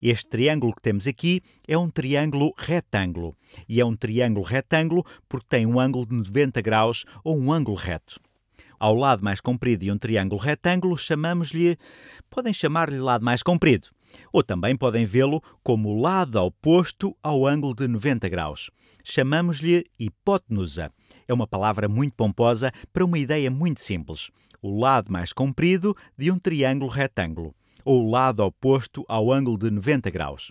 Este triângulo que temos aqui é um triângulo retângulo. E é um triângulo retângulo porque tem um ângulo de 90 graus ou um ângulo reto. Ao lado mais comprido de um triângulo retângulo chamamos-lhe. podem chamar-lhe lado mais comprido. Ou também podem vê-lo como o lado oposto ao ângulo de 90 graus. Chamamos-lhe hipotenusa. É uma palavra muito pomposa para uma ideia muito simples. O lado mais comprido de um triângulo retângulo ou lado oposto ao ângulo de 90 graus.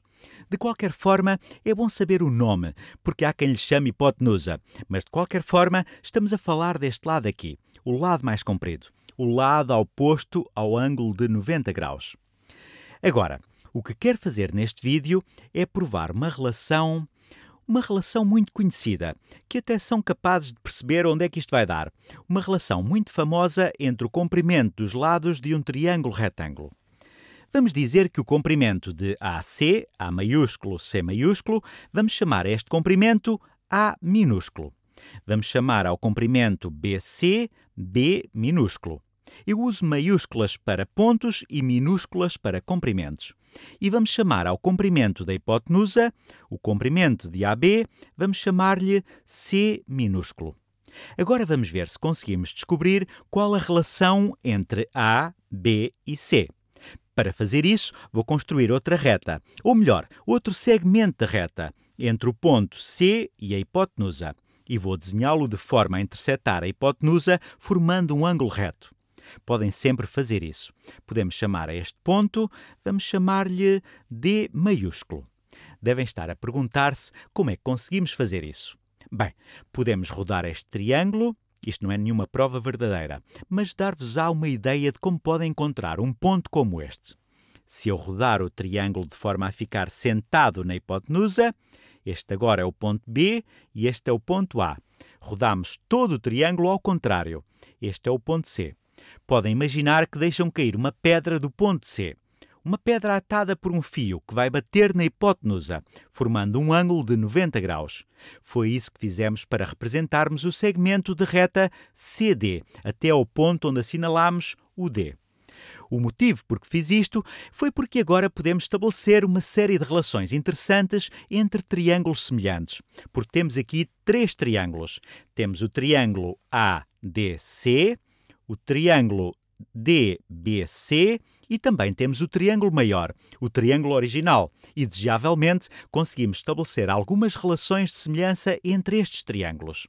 De qualquer forma, é bom saber o nome, porque há quem lhe chame hipotenusa, mas de qualquer forma, estamos a falar deste lado aqui, o lado mais comprido, o lado oposto ao ângulo de 90 graus. Agora, o que quero fazer neste vídeo é provar uma relação uma relação muito conhecida, que até são capazes de perceber onde é que isto vai dar. Uma relação muito famosa entre o comprimento dos lados de um triângulo retângulo. Vamos dizer que o comprimento de AC, A maiúsculo, C maiúsculo, vamos chamar este comprimento A minúsculo. Vamos chamar ao comprimento BC B minúsculo. Eu uso maiúsculas para pontos e minúsculas para comprimentos. E vamos chamar ao comprimento da hipotenusa, o comprimento de AB, vamos chamar-lhe C minúsculo. Agora vamos ver se conseguimos descobrir qual a relação entre A, B e C. Para fazer isso, vou construir outra reta, ou melhor, outro segmento de reta, entre o ponto C e a hipotenusa, e vou desenhá-lo de forma a interceptar a hipotenusa, formando um ângulo reto. Podem sempre fazer isso. Podemos chamar a este ponto, vamos chamar-lhe D maiúsculo. Devem estar a perguntar-se como é que conseguimos fazer isso. Bem, podemos rodar este triângulo isto não é nenhuma prova verdadeira, mas dar-vos-á uma ideia de como podem encontrar um ponto como este. Se eu rodar o triângulo de forma a ficar sentado na hipotenusa, este agora é o ponto B e este é o ponto A. Rodamos todo o triângulo ao contrário. Este é o ponto C. Podem imaginar que deixam cair uma pedra do ponto C uma pedra atada por um fio que vai bater na hipotenusa, formando um ângulo de 90 graus. Foi isso que fizemos para representarmos o segmento de reta CD, até ao ponto onde assinalamos o D. O motivo por que fiz isto foi porque agora podemos estabelecer uma série de relações interessantes entre triângulos semelhantes, porque temos aqui três triângulos. Temos o triângulo ADC, o triângulo DBC e também temos o triângulo maior, o triângulo original, e desejavelmente conseguimos estabelecer algumas relações de semelhança entre estes triângulos.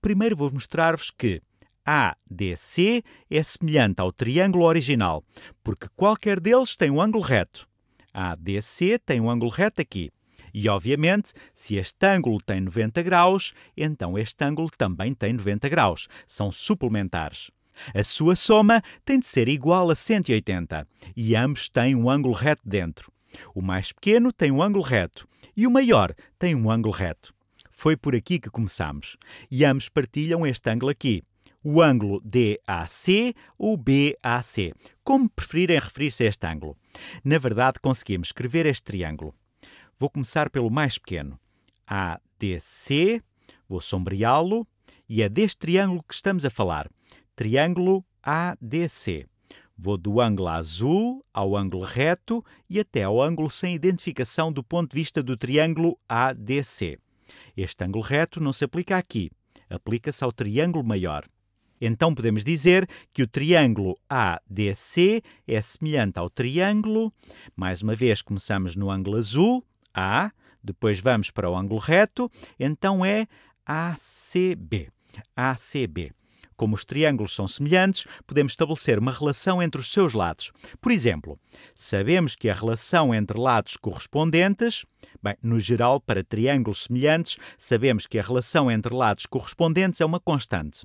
Primeiro vou mostrar-vos que ADC é semelhante ao triângulo original, porque qualquer deles tem um ângulo reto. ADC tem um ângulo reto aqui. E, obviamente, se este ângulo tem 90 graus, então este ângulo também tem 90 graus. São suplementares. A sua soma tem de ser igual a 180 e ambos têm um ângulo reto dentro. O mais pequeno tem um ângulo reto e o maior tem um ângulo reto. Foi por aqui que começamos. E ambos partilham este ângulo aqui. O ângulo DAC ou BAC, como preferirem referir-se a este ângulo. Na verdade, conseguimos escrever este triângulo. Vou começar pelo mais pequeno. ADC, vou sombreá-lo, e é deste triângulo que estamos a falar triângulo ADC. Vou do ângulo azul ao ângulo reto e até ao ângulo sem identificação do ponto de vista do triângulo ADC. Este ângulo reto não se aplica aqui, aplica-se ao triângulo maior. Então podemos dizer que o triângulo ADC é semelhante ao triângulo. Mais uma vez, começamos no ângulo azul, A, depois vamos para o ângulo reto, então é ACB. ACB. Como os triângulos são semelhantes, podemos estabelecer uma relação entre os seus lados. Por exemplo, sabemos que a relação entre lados correspondentes, bem, no geral, para triângulos semelhantes, sabemos que a relação entre lados correspondentes é uma constante.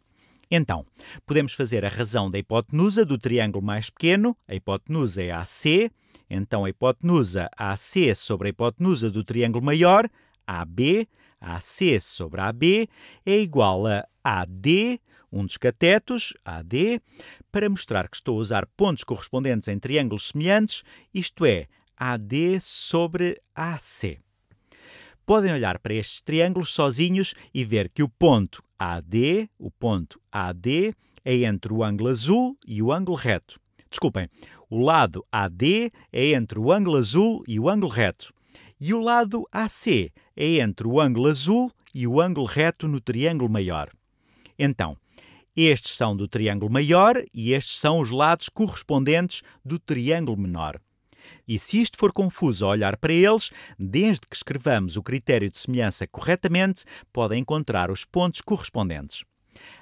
Então, podemos fazer a razão da hipotenusa do triângulo mais pequeno, a hipotenusa é AC, então a hipotenusa AC sobre a hipotenusa do triângulo maior, AB, AC sobre AB é igual a AD, um dos catetos, AD, para mostrar que estou a usar pontos correspondentes em triângulos semelhantes, isto é, AD sobre AC. Podem olhar para estes triângulos sozinhos e ver que o ponto AD, o ponto AD, é entre o ângulo azul e o ângulo reto. Desculpem, o lado AD é entre o ângulo azul e o ângulo reto e o lado AC é entre o ângulo azul e o ângulo reto no triângulo maior. Então, estes são do triângulo maior e estes são os lados correspondentes do triângulo menor. E se isto for confuso ao olhar para eles, desde que escrevamos o critério de semelhança corretamente, podem encontrar os pontos correspondentes.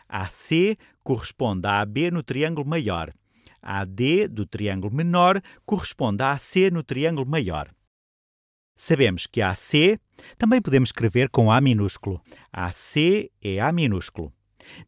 AC corresponde a AB no triângulo maior. AD do triângulo menor corresponde a AC no triângulo maior. Sabemos que AC também podemos escrever com A minúsculo. AC é A minúsculo.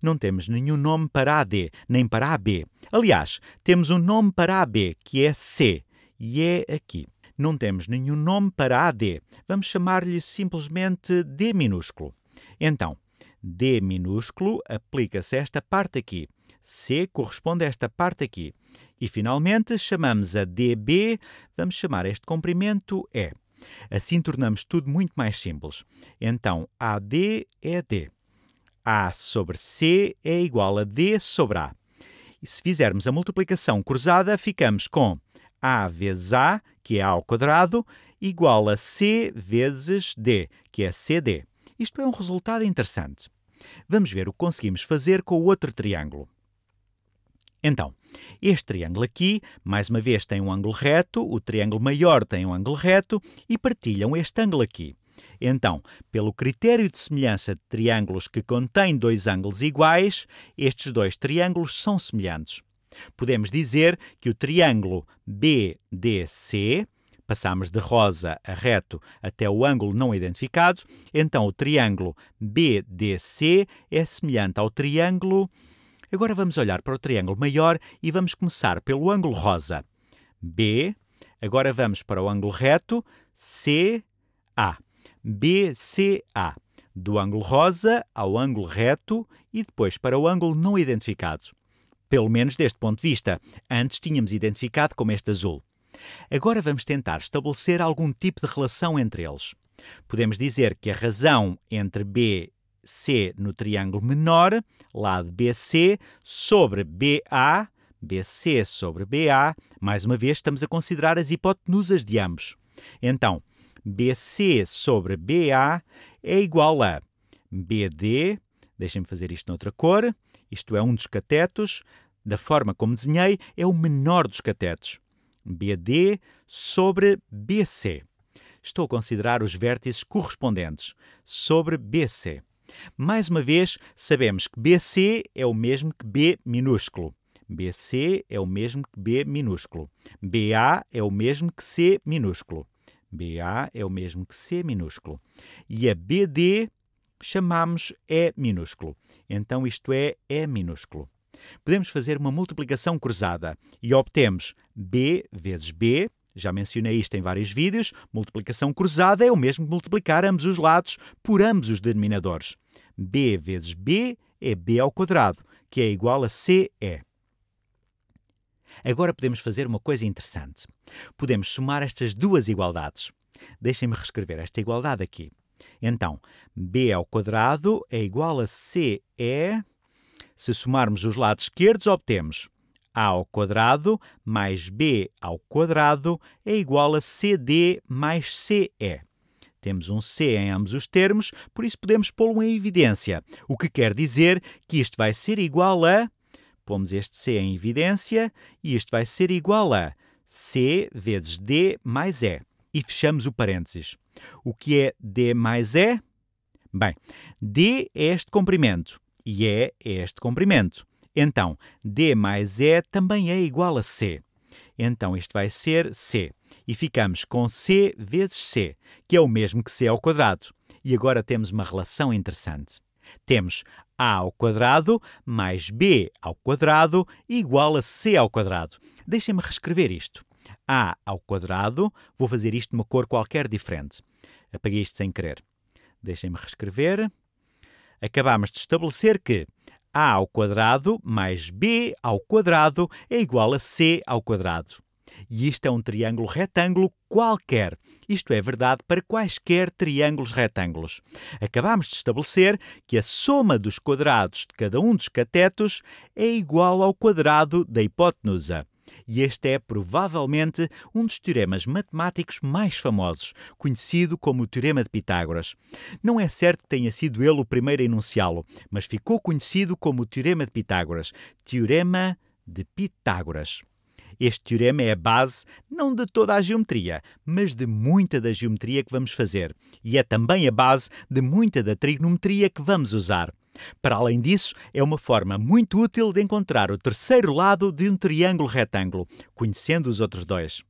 Não temos nenhum nome para AD, nem para AB. Aliás, temos um nome para AB, que é C, e é aqui. Não temos nenhum nome para AD. Vamos chamar-lhe simplesmente D minúsculo. Então, D minúsculo aplica-se esta parte aqui. C corresponde a esta parte aqui. E, finalmente, chamamos a DB, vamos chamar este comprimento E. Assim tornamos tudo muito mais simples. Então, AD é D. A sobre C é igual a D sobre A. E se fizermos a multiplicação cruzada, ficamos com A vezes A, que é A ao quadrado, igual a C vezes D, que é CD. Isto é um resultado interessante. Vamos ver o que conseguimos fazer com o outro triângulo. Então, este triângulo aqui, mais uma vez, tem um ângulo reto, o triângulo maior tem um ângulo reto e partilham este ângulo aqui. Então, pelo critério de semelhança de triângulos que contém dois ângulos iguais, estes dois triângulos são semelhantes. Podemos dizer que o triângulo BDC, passamos de rosa a reto até o ângulo não identificado, então o triângulo BDC é semelhante ao triângulo Agora vamos olhar para o triângulo maior e vamos começar pelo ângulo rosa, B. Agora vamos para o ângulo reto, C, A. B, C, A. Do ângulo rosa ao ângulo reto e depois para o ângulo não identificado. Pelo menos deste ponto de vista. Antes tínhamos identificado como este azul. Agora vamos tentar estabelecer algum tipo de relação entre eles. Podemos dizer que a razão entre B C no triângulo menor, lado BC sobre BA, BC sobre BA. Mais uma vez, estamos a considerar as hipotenusas de ambos. Então, BC sobre BA é igual a BD, deixem-me fazer isto noutra cor, isto é um dos catetos, da forma como desenhei, é o menor dos catetos. BD sobre BC. Estou a considerar os vértices correspondentes sobre BC. Mais uma vez, sabemos que BC é o mesmo que B minúsculo. BC é o mesmo que B minúsculo. BA é o mesmo que C minúsculo. BA é o mesmo que C minúsculo. E a BD chamamos E minúsculo. Então isto é E minúsculo. Podemos fazer uma multiplicação cruzada e obtemos B vezes B já mencionei isto em vários vídeos: multiplicação cruzada é o mesmo que multiplicar ambos os lados por ambos os denominadores. b vezes b é b ao quadrado, que é igual a ce. Agora podemos fazer uma coisa interessante. Podemos somar estas duas igualdades. Deixem-me reescrever esta igualdade aqui. Então, b ao quadrado é igual a ce. Se somarmos os lados esquerdos, obtemos a ao quadrado mais b ao quadrado é igual a cd mais ce. Temos um C em ambos os termos, por isso podemos pô-lo em evidência, o que quer dizer que isto vai ser igual a. Pomos este C em evidência e isto vai ser igual a C vezes D mais E. E fechamos o parênteses. O que é D mais E? Bem, D é este comprimento e E é este comprimento. Então, D mais E também é igual a C. Então, isto vai ser C. E ficamos com C vezes C, que é o mesmo que C ao quadrado. E agora temos uma relação interessante. Temos A ao quadrado mais B ao quadrado igual a C ao quadrado. Deixem-me reescrever isto. A ao quadrado, vou fazer isto numa cor qualquer diferente. Apaguei isto sem querer. Deixem-me reescrever. Acabamos de estabelecer que a ao quadrado mais b ao quadrado é igual a c ao quadrado. E isto é um triângulo retângulo qualquer. Isto é verdade para quaisquer triângulos retângulos. Acabamos de estabelecer que a soma dos quadrados de cada um dos catetos é igual ao quadrado da hipotenusa e este é provavelmente um dos teoremas matemáticos mais famosos, conhecido como o Teorema de Pitágoras. Não é certo que tenha sido ele o primeiro a enunciá-lo, mas ficou conhecido como o Teorema de Pitágoras. Teorema de Pitágoras. Este teorema é a base não de toda a geometria, mas de muita da geometria que vamos fazer, e é também a base de muita da trigonometria que vamos usar. Para além disso, é uma forma muito útil de encontrar o terceiro lado de um triângulo retângulo, conhecendo os outros dois.